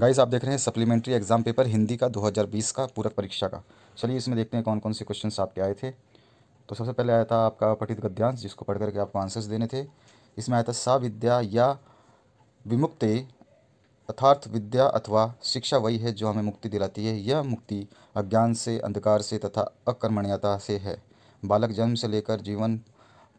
guys आप देख रहे हैं सप्लीमेंट्री एग्जाम पेपर हिंदी का 2020 का पूरक परीक्षा का चलिए इसमें देखते हैं कौन कौन से क्वेश्चन आपके आए थे तो सबसे पहले आया था आपका पठित गद्यांश जिसको पढ़ करके आपको आंसर्स देने थे इसमें आया था सा विद्या या विमुक्ति अर्थार्थ विद्या अथवा शिक्षा वही है जो हमें मुक्ति दिलाती है यह मुक्ति अज्ञान से अंधकार से तथा अकर्मण्यता से है बालक जन्म से लेकर जीवन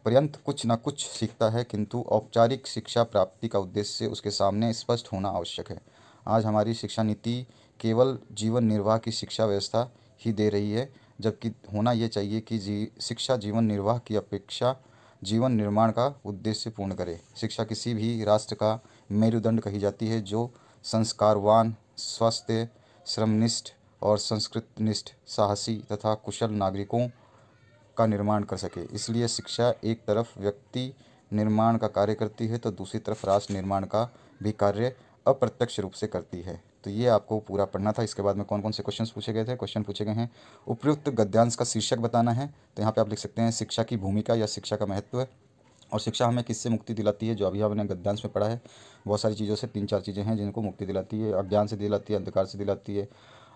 पर्यंत कुछ ना कुछ सीखता है किंतु औपचारिक शिक्षा प्राप्ति का उद्देश्य उसके सामने स्पष्ट होना आवश्यक है आज हमारी शिक्षा नीति केवल जीवन निर्वाह की शिक्षा व्यवस्था ही दे रही है जबकि होना ये चाहिए कि जी शिक्षा जीवन निर्वाह की अपेक्षा जीवन निर्माण का उद्देश्य पूर्ण करे शिक्षा किसी भी राष्ट्र का मेरुदंड कही जाती है जो संस्कारवान स्वस्थ श्रमनिष्ठ और संस्कृतनिष्ठ साहसी तथा कुशल नागरिकों का निर्माण कर सके इसलिए शिक्षा एक तरफ व्यक्ति निर्माण का कार्य करती है तो दूसरी तरफ राष्ट्र निर्माण का भी कार्य अप्रत्यक्ष रूप से करती है तो ये आपको पूरा पढ़ना था इसके बाद में कौन कौन से क्वेश्चन पूछे गए थे क्वेश्चन पूछे गए हैं उपयुक्त गद्यांश का शीर्षक बताना है तो यहाँ पे आप लिख सकते हैं शिक्षा की भूमिका या शिक्षा का महत्व और शिक्षा हमें किससे मुक्ति दिलाती है जो अभी हमने गद्यांश में पढ़ा है बहुत सारी चीज़ों से तीन चार चीज़ें हैं जिनको मुक्ति दिलाती है अज्ञान से दिलाती है अंधकार से दिलाती है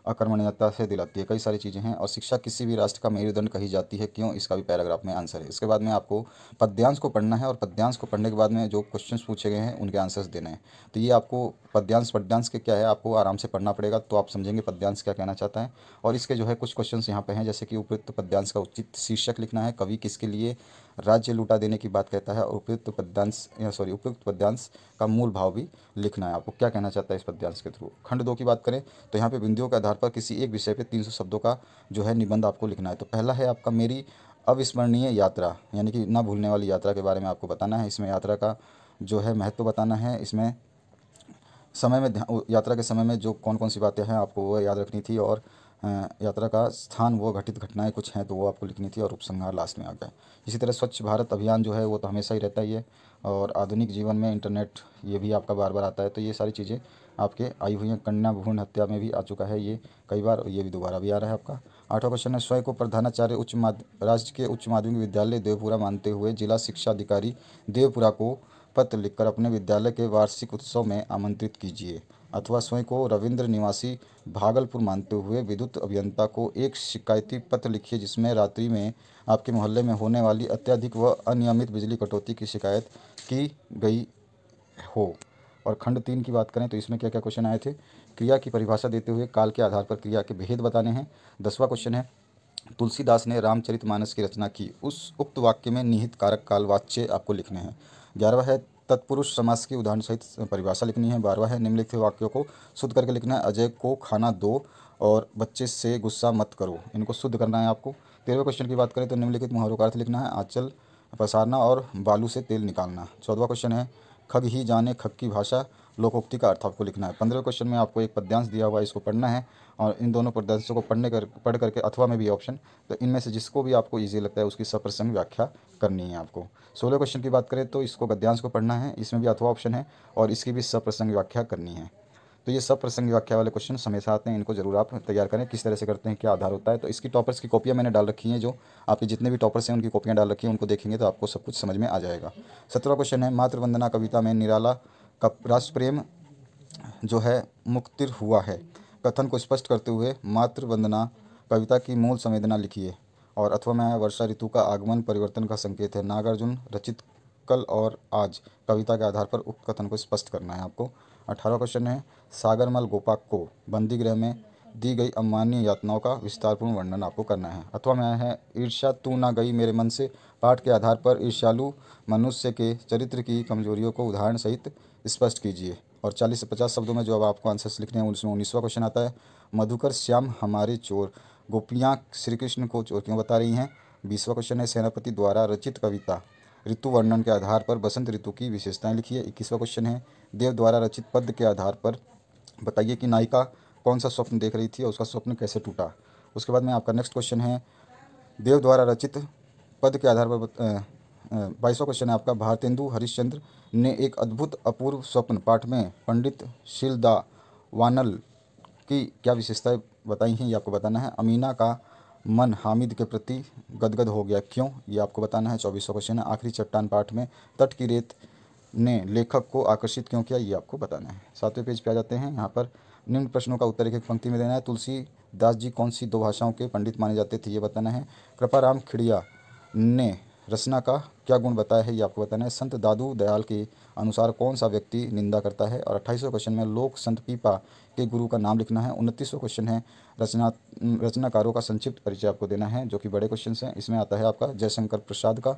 अकर्मण्यता से दिलाती है कई सारी चीज़ें हैं और शिक्षा किसी भी राष्ट्र का मेरुदंड कही जाती है क्यों इसका भी पैराग्राफ में आंसर है इसके बाद में आपको पद्यांश को पढ़ना है और पद्यांश को पढ़ने के बाद में जो क्वेश्चन पूछे गए हैं उनके आंसर्स देने हैं तो ये आपको पद्यांश पद्यांश के क्या है आपको आराम से पढ़ना पड़ेगा तो आप समझेंगे पद्यांश क्या कहना चाहता है और इसके जो है कुछ क्वेश्चन यहाँ पर हैं जैसे कि उपयुक्त पद्यांश का उचित शीर्षक लिखना है कवि किसके लिए राज्य लूटा देने की बात कहता है और उपयुक्त पद्यांश सॉरी उपयुक्त पद्यांश का मूल भाव भी लिखना है आपको क्या कहना चाहता है इस पद्यांश के थ्रू खंड दो की बात करें तो यहाँ पे बिंदुओं के आधार पर किसी एक विषय पे 300 शब्दों का जो है निबंध आपको लिखना है तो पहला है आपका मेरी अविस्मरणीय यात्रा यानी कि ना भूलने वाली यात्रा के बारे में आपको बताना है इसमें यात्रा का जो है महत्व बताना है इसमें समय में यात्रा के समय में जो कौन कौन सी बातें हैं आपको वो याद रखनी थी और यात्रा का स्थान वो घटित घटनाएं कुछ हैं तो वो आपको लिखनी थी और उपसंहार लास्ट में आ गया इसी तरह स्वच्छ भारत अभियान जो है वो तो हमेशा ही रहता ही है और आधुनिक जीवन में इंटरनेट ये भी आपका बार बार आता है तो ये सारी चीज़ें आपके आई हुई हैं कन्या भूण हत्या में भी आ चुका है ये कई बार ये भी दोबारा भी आ रहा है आपका आठवां क्वेश्चन है स्वयं को प्रधानाचार्य उच्च माध्य राज्य के उच्च माध्यमिक विद्यालय देवपुरा मानते हुए जिला शिक्षा अधिकारी देवपुरा को पत्र लिखकर अपने विद्यालय के वार्षिक उत्सव में आमंत्रित कीजिए अथवा स्वयं को रविंद्र निवासी भागलपुर मानते हुए विद्युत अभियंता को एक शिकायती पत्र लिखिए जिसमें रात्रि में आपके मोहल्ले में होने वाली अत्यधिक व अनियमित बिजली कटौती की शिकायत की गई हो और खंड तीन की बात करें तो इसमें क्या क्या क्वेश्चन आए थे क्रिया की परिभाषा देते हुए काल के आधार पर क्रिया के भेद बताने हैं दसवां क्वेश्चन है तुलसीदास ने रामचरित मानस की रचना की उस उक्त वाक्य में निहित कारक कालवाच्य आपको लिखने हैं ग्यारहवा है तत्पुरुष समास की उदाहरण सहित परिभाषा लिखनी है बारवा है निम्नलिखित वाक्यों को शुद्ध करके लिखना है अजय को खाना दो और बच्चे से गुस्सा मत करो इनको शुद्ध करना है आपको तेरहवें क्वेश्चन की बात करें तो निम्नलिखित मुहावरों का अर्थ लिखना है आंचल पसारना और बालू से तेल निकालना चौदवा क्वेश्चन है खग ही जाने खग की भाषा लोकोक्ति का अर्थ आपको लिखना है पंद्रह क्वेश्चन में आपको एक पद्यांश दिया हुआ है इसको पढ़ना है और इन दोनों पद्यांशों को पढ़ने कर पढ़ करके अथवा में भी ऑप्शन तो इनमें से जिसको भी आपको ईजी लगता है उसकी सप्रसंग व्याख्या करनी है आपको सोलह क्वेश्चन की बात करें तो इसको गद्यांश को पढ़ना है इसमें भी अथवा ऑप्शन है और इसकी भी सब प्रसंग व्याख्या करनी है तो ये सब प्रसंग व्याख्या वाले क्वेश्चन समय से आते हैं इनको जरूर आप तैयार करें किस तरह से करते हैं क्या आधार होता है तो इसकी टॉपर्स की कॉपियाँ मैंने डाल रखी हैं जो आपके जितने भी टॉपर्स हैं उनकी कॉपियाँ डाल रखी हैं उनको देखेंगे तो आपको सब कुछ समझ में आ जाएगा सत्रह क्वेश्चन है मातृवंदना कविता में निराला का राष्ट्रप्रेम जो है मुक्तिर हुआ है कथन को स्पष्ट करते हुए मातृवंदना कविता की मूल संवेदना लिखिए और अथवा में वर्षा ऋतु का आगमन परिवर्तन का संकेत है नागार्जुन रचित कल और आज कविता के आधार पर उक्त कथन को स्पष्ट करना है आपको अठारह क्वेश्चन है सागरमल गोपाक को बंदी गृह में दी गई अमान्य यातनाओं का विस्तारपूर्ण वर्णन आपको करना है अथवा मैं है ईर्ष्या तू ना गई मेरे मन से पाठ के आधार पर ईर्ष्यालु मनुष्य के चरित्र की कमजोरियों को उदाहरण सहित स्पष्ट कीजिए और 40 से 50 शब्दों में जो अब आपको आंसर्स लिखने हैं उसमें उन्नीसवा क्वेश्चन आता है मधुकर श्याम हमारे चोर गोपियाँ श्री कृष्ण को चोर क्यों बता रही हैं बीसवा क्वेश्चन है सेनापति द्वारा रचित कविता ऋतु वर्णन के आधार पर बसंत ऋतु की विशेषताएं लिखी है इक्कीसवा क्वेश्चन है देव द्वारा रचित पद के आधार पर बताइए कि नायिका कौन सा स्वप्न देख रही थी और उसका स्वप्न कैसे टूटा उसके बाद में आपका नेक्स्ट क्वेश्चन है देव द्वारा रचित पद के आधार पर बाईसवा क्वेश्चन है आपका भारतेंदु हरिश्चंद्र ने एक अद्भुत अपूर्व स्वप्न पाठ में पंडित शिलदा वानल की क्या विशेषताएं बताई हैं ये आपको बताना है अमीना का मन हामिद के प्रति गदगद हो गया क्यों ये आपको बताना है चौबीसवा क्वेश्चन है आखिरी चट्टान पाठ में तट की रेत ने लेखक को आकर्षित क्यों किया ये आपको बताना है सातवें पेज पे आ जाते हैं यहाँ पर निम्न प्रश्नों का उत्तर एक एक पंक्ति में देना है तुलसी दास जी कौन सी दो भाषाओं के पंडित माने जाते थे ये बताना है कृपाराम खिड़िया ने रचना का क्या गुण बताया है ये आपको बताना है संत दादू दयाल के अनुसार कौन सा व्यक्ति निंदा करता है और अट्ठाईसवें क्वेश्चन में लोक संत पीपा के गुरु का नाम लिखना है उनतीसवें क्वेश्चन है रचना रचनाकारों का संक्षिप्त परिचय आपको देना है जो कि बड़े क्वेश्चन हैं इसमें आता है आपका जयशंकर प्रसाद का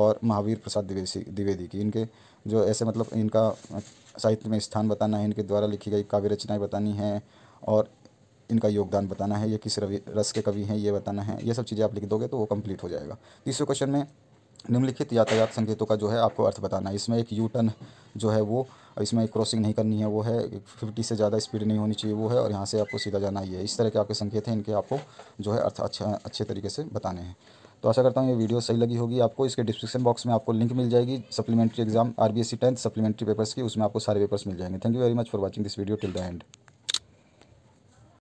और महावीर प्रसाद द्विवेदी द्विवेदी की इनके जो ऐसे मतलब इनका साहित्य में स्थान बताना है इनके द्वारा लिखी गई काव्य रचनाएँ बतानी हैं और इनका योगदान बताना है ये किस रवि रस के कवि हैं ये बताना है ये सब चीज़ें आप लिख दोगे तो वो कंप्लीट हो जाएगा तीसरे क्वेश्चन में निम्नलिखित यातायात संकेतों का जो है आपको अर्थ बताना है इसमें एक यू टर्न जो है वो इसमें क्रॉसिंग नहीं करनी है वो है फिफ्टी से ज़्यादा स्पीड नहीं होनी चाहिए वो है और यहाँ से आपको सीधा जाना ही है इस तरह के आपके संकेत हैं इनके आपको जो है अर्थ अच्छा अच्छे तरीके से बताने हैं तो आशा करता हूँ ये वीडियो सही लगी होगी आपको इसके डिस्क्रिप्शन बॉक्स में आपको लिंक मिल जाएगी supplementary exam R B S C tenth supplementary papers की उसमें आपको सारे पेपर्स मिल जाएंगे thank you very much for watching this video till the and